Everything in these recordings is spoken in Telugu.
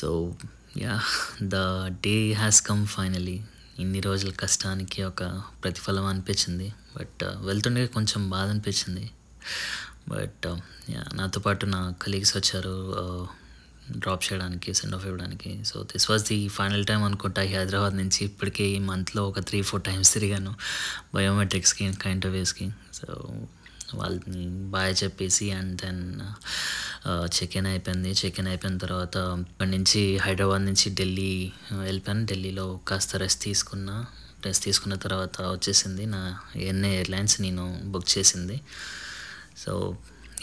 so yeah the day has come finally ఇన్ని రోజుల కష్టానికి ఒక ప్రతిఫలం అనిపించింది బట్ uh, వెళ్తుండే కొంచెం బాధ అనిపించింది బట్ um, నాతో పాటు నా కలీగ్స్ వచ్చారు డ్రాప్ uh, చేయడానికి సెండ్ ఆఫ్ ఇవ్వడానికి so this was the final time అనుకుంటా హైదరాబాద్ నుంచి ఇప్పటికే ఈ మంత్లో ఒక త్రీ ఫోర్ టైమ్స్ తిరిగాను బయోమెట్రిక్స్కి కైండ్ ఆఫ్ వేస్కి సో వాళ్ళని బాయ్ చెప్పేసి అండ్ దెన్ చెక్ ఇన్ అయిపోయింది చెక్ ఇన్ అయిపోయిన తర్వాత అక్కడి నుంచి హైదరాబాద్ నుంచి ఢిల్లీ వెళ్ళిపోయాను ఢిల్లీలో కాస్త రెస్ట్ తీసుకున్నా రెస్ట్ తీసుకున్న తర్వాత వచ్చేసింది నా ఎన్ఏ ఎయిర్లైన్స్ నేను బుక్ చేసింది so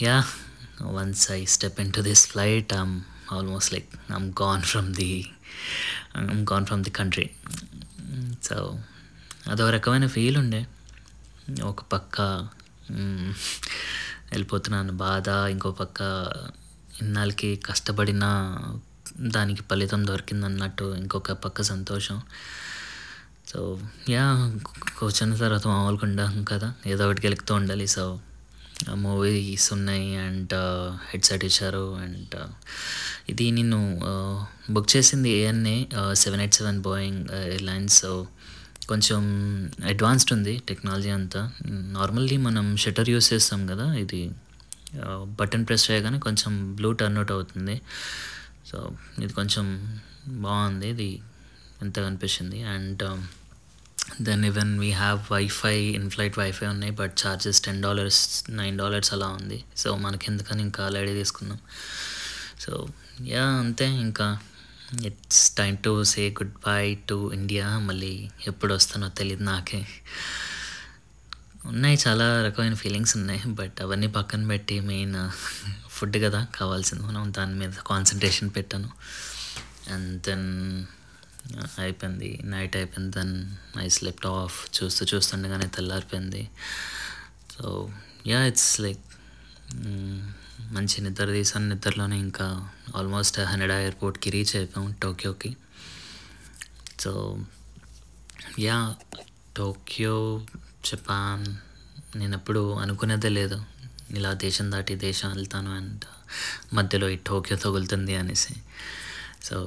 yeah once I step in to this flight I'm almost like I'm gone from the I'm gone from the country so అదో రకమైన ఫీల్ ఉండే ఒక పక్క వెళ్ళిపోతున్నాను బాధ ఇంకో పక్క ఇన్నాళ్ళకి కష్టపడిన దానికి ఫలితం దొరికిందన్నట్టు ఇంకొక పక్క సంతోషం సో యా కూర్చున్న తర్వాత మామూలుగా ఉండాం కదా ఏదో ఒకటి గెలుపుతూ ఉండాలి సో మూవీస్ ఉన్నాయి అండ్ హెడ్సెట్ ఇచ్చారు అండ్ ఇది నేను బుక్ uh, చేసింది ANA seven eight seven Boeing airlines so కొంచెం అడ్వాన్స్డ్ ఉంది టెక్నాలజీ అంతా నార్మల్లీ మనం షటర్ యూస్ చేస్తాం కదా ఇది బటన్ ప్రెస్ చేయగానే కొంచెం బ్లూ టర్న్ అవుట్ అవుతుంది సో ఇది కొంచెం బాగుంది ఇది ఎంత అనిపించింది and then even we have wifi in flight wifi ఉన్నాయి but charges ten dollars nine dollars అలా ఉంది సో మనకి ఎందుకని ఇంకా లైడీ తీసుకున్నాం సో యా అంతే ఇంకా it's time to say goodbye to India మళ్ళీ ఎప్పుడు వస్తానో తెలియదు నాకే ఉన్నాయి చాలా రకమైన ఫీలింగ్స్ ఉన్నాయి బట్ అవన్నీ పక్కన పెట్టి మెయిన్ ఫుడ్ uh, కదా కావాల్సింది మనం దాని మీద కాన్సన్ట్రేషన్ పెట్టాను అండ్ దెన్ అయిపోయింది నైట్ అయిపోయింది దెన్ ఐ స్లెప్ట్ ఆఫ్ చూస్తూ చూస్తుండగానే తెల్లారిపోయింది సో యా ఇట్స్ లైక్ మంచి నిద్ర తీసాను నిద్రలోనే ఇంకా ఆల్మోస్ట్ హనడా ఎయిర్పోర్ట్కి రీచ్ అయిపోయాం టోక్యోకి సో యా టోక్యో జపాన్ నేను ఎప్పుడు అనుకునేదే లేదు ఇలా దేశం దాటి దేశం వెళ్తాను అండ్ మధ్యలో ఈ టోక్యో తగులుతుంది అనేసి సో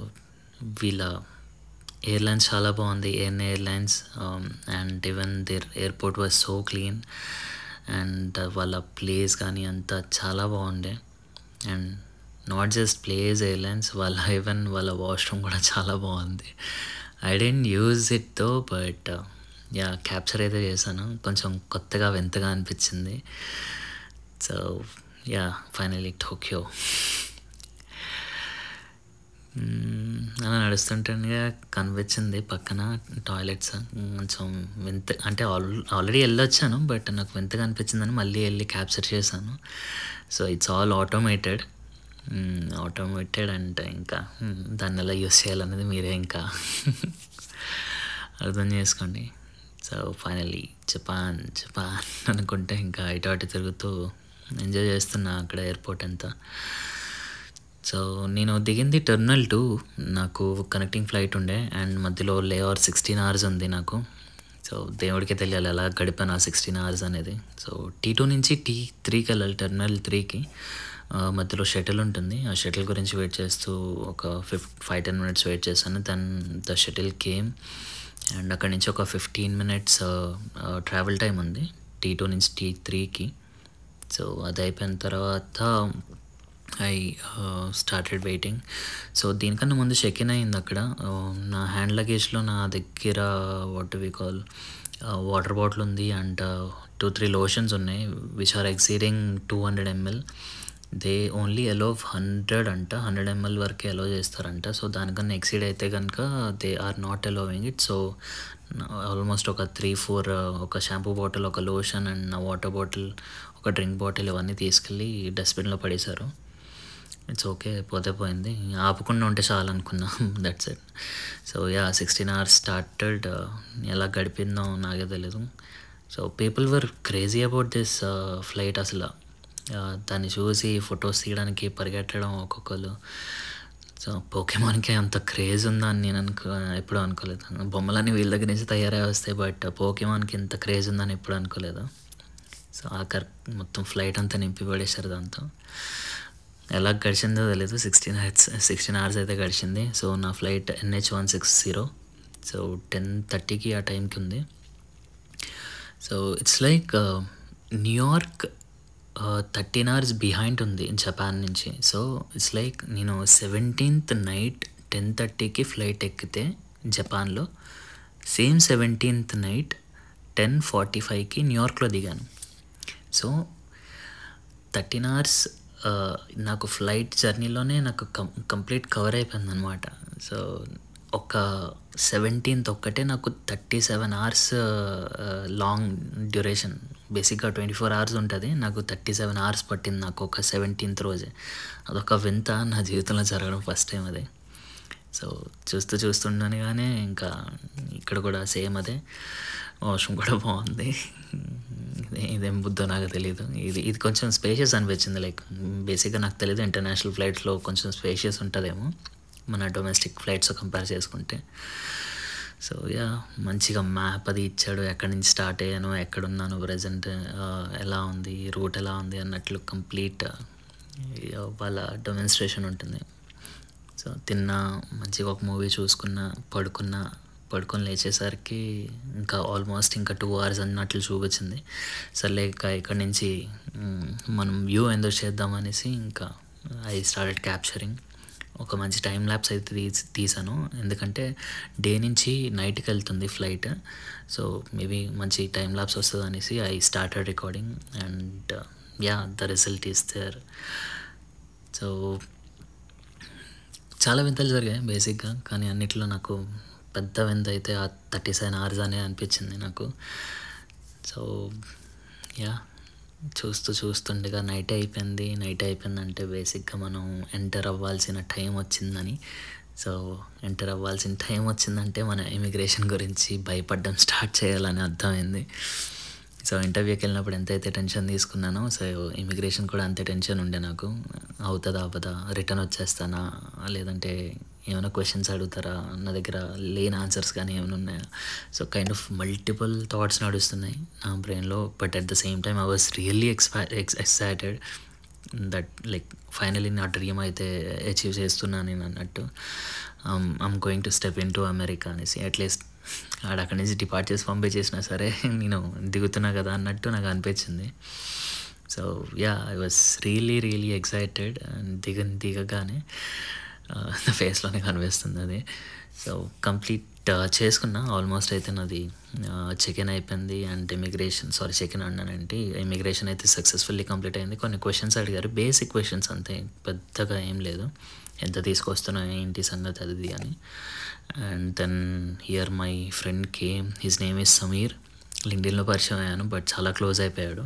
వీళ్ళ ఎయిర్లైన్స్ చాలా బాగుంది ANA airlines and even their airport was so clean and వాళ్ళ ప్లేస్ కానీ అంతా చాలా బాగుండే and not just place airlines వాళ్ళ ఈవెన్ వాళ్ళ వాష్రూమ్ కూడా చాలా బాగుంది I didn't use it though but uh, yeah capture అయితే చేశాను కొంచెం కొత్తగా వింతగా అనిపించింది సో యా ఫైనలీ టోక్యో అలా నడుస్తుంటే కనిపించింది పక్కన టాయిలెట్స్ కొంచెం వింత అంటే ఆల్ ఆల్రెడీ వెళ్ళొచ్చాను బట్ నాకు వింత కనిపించిందని మళ్ళీ వెళ్ళి క్యాప్చర్ చేశాను so it's all automated automated అంటే ఇంకా దాన్ని ఎలా యూస్ చేయాలనేది మీరే ఇంకా అర్థం చేసుకోండి సో ఫైనలీ జపాన్ జపాన్ అనుకుంటే ఇంకా ఇటు అటు తిరుగుతూ ఎంజాయ్ చేస్తున్నా అక్కడ ఎయిర్పోర్ట్ అంతా సో నేను దిగింది టెర్మినల్ టూ నాకు కనెక్టింగ్ ఫ్లైట్ ఉండే అండ్ మధ్యలో లే ఓవర్ సిక్స్టీన్ అవర్స్ ఉంది నాకు సో దేవుడికి తెలియాలి ఎలా గడిపాను ఆ సిక్స్టీన్ అవర్స్ అనేది సో టీ టూ నుంచి టీ త్రీకి వెళ్ళాలి టెర్మినల్ త్రీకి మధ్యలో షటిల్ ఉంటుంది ఆ షటిల్ గురించి వెయిట్ చేస్తూ ఒక fif five ten minutes wait చేశాను then the shuttle came and అక్కడి నుంచి ఒక ఫిఫ్టీన్ మినిట్స్ ట్రావెల్ టైం ఉంది టీ టూ నుంచి టీ త్రీకి సో అది అయిపోయిన తర్వాత ఐ స్టార్టెడ్ వెయిటింగ్ సో దీనికన్నా ముందు చెక్ ఇన్ అయింది అక్కడ నా హ్యాండ్ లగేజ్లో నా దగ్గర what we call water bottle ఉంది అండ్ టూ త్రీ లోషన్స్ ఉన్నాయి which are exceeding two hundred ML they only allow hundred అంట హండ్రెడ్ ఎంఎల్ వరకే ఎలో చేస్తారంట సో దానికన్నా ఎక్సీడ్ అయితే కనుక they are not allowing it so almost ఒక త్రీ ఫోర్ ఒక షాంపూ బాటిల్ ఒక లోషన్ అండ్ వాటర్ బాటిల్ ఒక డ్రింక్ బాటిల్ ఇవన్నీ తీసుకెళ్ళి డస్ట్బిన్లో పడేశారు ఇట్స్ ఓకే పోతే పోయింది ఆపకుండా ఉంటే చాలు అనుకున్నాం that's it so yeah sixteen hours started ఎలా గడిపిందో నాకే తెలియదు so people were crazy about this flight అసలు దాన్ని చూసి ఫొటోస్ తీయడానికి పరిగెట్టడం ఒక్కొక్కరు సో పోకేమాన్కి అంత క్రేజ్ ఉందని నేను అనుకో ఎప్పుడు అనుకోలేదు బొమ్మలన్నీ వీళ్ళ దగ్గర నుంచి తయారై వస్తాయి బట్ పోకేమాన్కి ఇంత క్రేజ్ ఉందని ఎప్పుడు అనుకోలేదు సో ఆఖరి మొత్తం ఫ్లైట్ అంతా నింపి పడేశారు దాంతో ఎలా గడిచిందో తెలియదు సిక్స్టీన్ హెచ్ సిక్స్టీన్ అవర్స్ అయితే గడిచింది సో నా flight NH one six zero so ten థర్టీకి ఆ టైంకి ఉంది so it's like New York thirteen hours behind ఉంది జపాన్ నుంచి సో ఇట్స్ లైక్ నేను సెవెంటీన్త్ నైట్ టెన్ థర్టీకి ఫ్లైట్ ఎక్కితే జపాన్లో same seventeenth night ten forty ఫైవ్కి న్యూయార్క్లో దిగాను సో థర్టీన్ అవర్స్ నాకు ఫ్లైట్ జర్నీలోనే నాకు కం కంప్లీట్ కవర్ అయిపోయింది అనమాట సో ఒక సెవెంటీన్త్ ఒక్కటే నాకు thirty seven hours long duration బేసిక్గా ట్వంటీ ఫోర్ అవర్స్ ఉంటుంది నాకు థర్టీ సెవెన్ అవర్స్ పట్టింది నాకు ఒక సెవెంటీన్త్ రోజే అదొక వింత నా జీవితంలో జరగడం ఫస్ట్ టైం అదే సో చూస్తూ చూస్తుండగానే ఇంకా ఇక్కడ కూడా సేమ్ అదే వాష్రూమ్ కూడా బాగుంది ఇదేం బుద్ధో నాకు తెలియదు ఇది ఇది కొంచెం స్పేషియస్ అనిపించింది లైక్ బేసిక్గా నాకు తెలియదు ఇంటర్నేషనల్ ఫ్లైట్స్లో కొంచెం స్పేషియస్ ఉంటుందేమో మన డొమెస్టిక్ ఫ్లైట్స్ కంపేర్ చేసుకుంటే సో యా మంచిగా మ్యాప్ అది ఇచ్చాడు ఎక్కడి నుంచి స్టార్ట్ అయ్యాను ఎక్కడున్నాను ప్రజెంట్ ఎలా ఉంది రూట్ ఎలా ఉంది అన్నట్లు కంప్లీట్ వాళ్ళ డెమోన్స్ట్రేషన్ ఉంటుంది సో తిన్నా మంచిగా ఒక మూవీ చూసుకున్నా పడుకున్నా పడుకొని లేచేసరికి ఇంకా ఆల్మోస్ట్ ఇంకా టూ అవర్స్ అన్నట్లు చూపించింది సర్లే ఇంకా ఇక్కడ నుంచి మనం వ్యూ ఏందో చేద్దామనేసి ఇంకా ఐ స్టార్ట్ క్యాప్చరింగ్ ఒక మంచి టైం ల్యాబ్స్ అయితే తీసి తీసాను ఎందుకంటే డే నుంచి నైట్కి వెళ్తుంది ఫ్లైట్ సో మేబీ మంచి టైం ల్యాబ్స్ వస్తుంది అనేసి I started recording and yeah the result is there so చాలా వింతలు జరిగాయి బేసిక్గా కానీ అన్నిట్లో నాకు పెద్ద వింత అయితే ఆ థర్టీ సెవెన్ అవర్స్ అనే అనిపించింది నాకు సో యా చూస్తూ చూస్తుండగా నైట్ అయిపోయింది నైట్ అయిపోయిందంటే బేసిక్గా మనం ఎంటర్ అవ్వాల్సిన టైం వచ్చిందని సో ఎంటర్ అవ్వాల్సిన టైం వచ్చిందంటే మన ఇమిగ్రేషన్ గురించి భయపడడం స్టార్ట్ చేయాలని అర్థమైంది సో ఇంటర్వ్యూకి వెళ్ళినప్పుడు ఎంతైతే టెన్షన్ తీసుకున్నానో సో ఇమిగ్రేషన్ కూడా అంతే టెన్షన్ ఉండే నాకు అవుతుందా అవ్వదా రిటర్న్ వచ్చేస్తానా లేదంటే ఏమైనా క్వశ్చన్స్ అడుగుతారా నా దగ్గర లేని ఆన్సర్స్ కానీ ఏమైనా ఉన్నాయా so kind of multiple thoughts నడుస్తున్నాయి నా బ్రెయిన్లో but at the same time I was really expi ex excited that like finally నా డ్రీమ్ అయితే అచీవ్ చేస్తున్నాను నేను అన్నట్టు I'm going to step in to America అనేసి అట్లీస్ట్ ఆడ అక్కడి నుంచి డిపార్ట్ చేసి పంపించేసినా సరే నేను దిగుతున్నా కదా అన్నట్టు నాకు అనిపించింది so yeah I was really really excited దిగ దిగగానే నా ఫేస్లోనే కనిపిస్తుంది అది సో కంప్లీట్ చేసుకున్నా ఆల్మోస్ట్ అయితే నాది చెకెన్ అయిపోయింది అండ్ ఇమిగ్రేషన్ సారీ చెకెన్ అన్నానంటే ఇమిగ్రేషన్ అయితే సక్సెస్ఫుల్లీ కంప్లీట్ అయింది కొన్ని క్వశ్చన్స్ అడిగారు బేసిక్ క్వశ్చన్స్ అంతే పెద్దగా ఏం లేదు ఎంత తీసుకొస్తున్నా ఏంటి సంగతి అది అని and then here my friend came his name is Sameer లింక్డిన్లో పరిచయం అయ్యాను బట్ చాలా క్లోజ్ అయిపోయాడు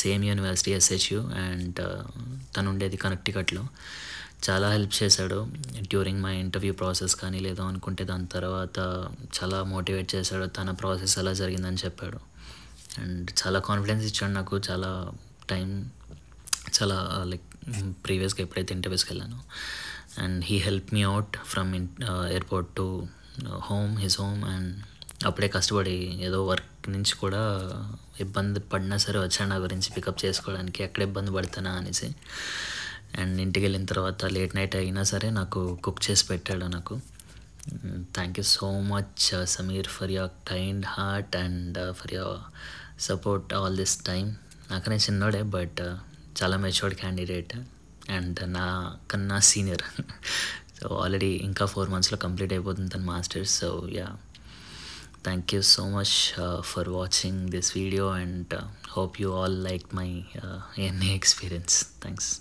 సేమ్ యూనివర్సిటీ ఎస్హెచ్యు అండ్ తను ఉండేది కనెక్టికట్లో చాలా హెల్ప్ చేశాడు డ్యూరింగ్ మై ఇంటర్వ్యూ ప్రాసెస్ కానీ లేదో అనుకుంటే దాని తర్వాత చాలా మోటివేట్ చేశాడు తన ప్రాసెస్ ఎలా జరిగిందని చెప్పాడు అండ్ చాలా కాన్ఫిడెన్స్ ఇచ్చాడు నాకు చాలా టైం చాలా లైక్ ప్రీవియస్గా ఎప్పుడైతే ఇంటర్వ్యూస్కి వెళ్ళానో and he help me out from airport to home his home and అప్పుడే కష్టపడి ఏదో వర్క్ నుంచి కూడా ఇబ్బంది పడినా సరే వచ్చాను నా గురించి పికప్ చేసుకోవడానికి ఎక్కడ ఇబ్బంది పడతానా అనేసి అండ్ ఇంటికి వెళ్ళిన తర్వాత లేట్ నైట్ అయినా సరే నాకు కుక్ చేసి పెట్టాడు నాకు thank you so much Sameer for your kind heart and for your support all this time నాకనే చిన్నోడే బట్ uh, చాలా మెచ్యూర్డ్ క్యాండిడేట్ అండ్ నా కన్నా సీనియర్ సో ఆల్రెడీ ఇంకా ఫోర్ మంత్స్లో కంప్లీట్ అయిపోతుంది తన masters so yeah thank you so much for watching this video and hope you all like my NA experience thanks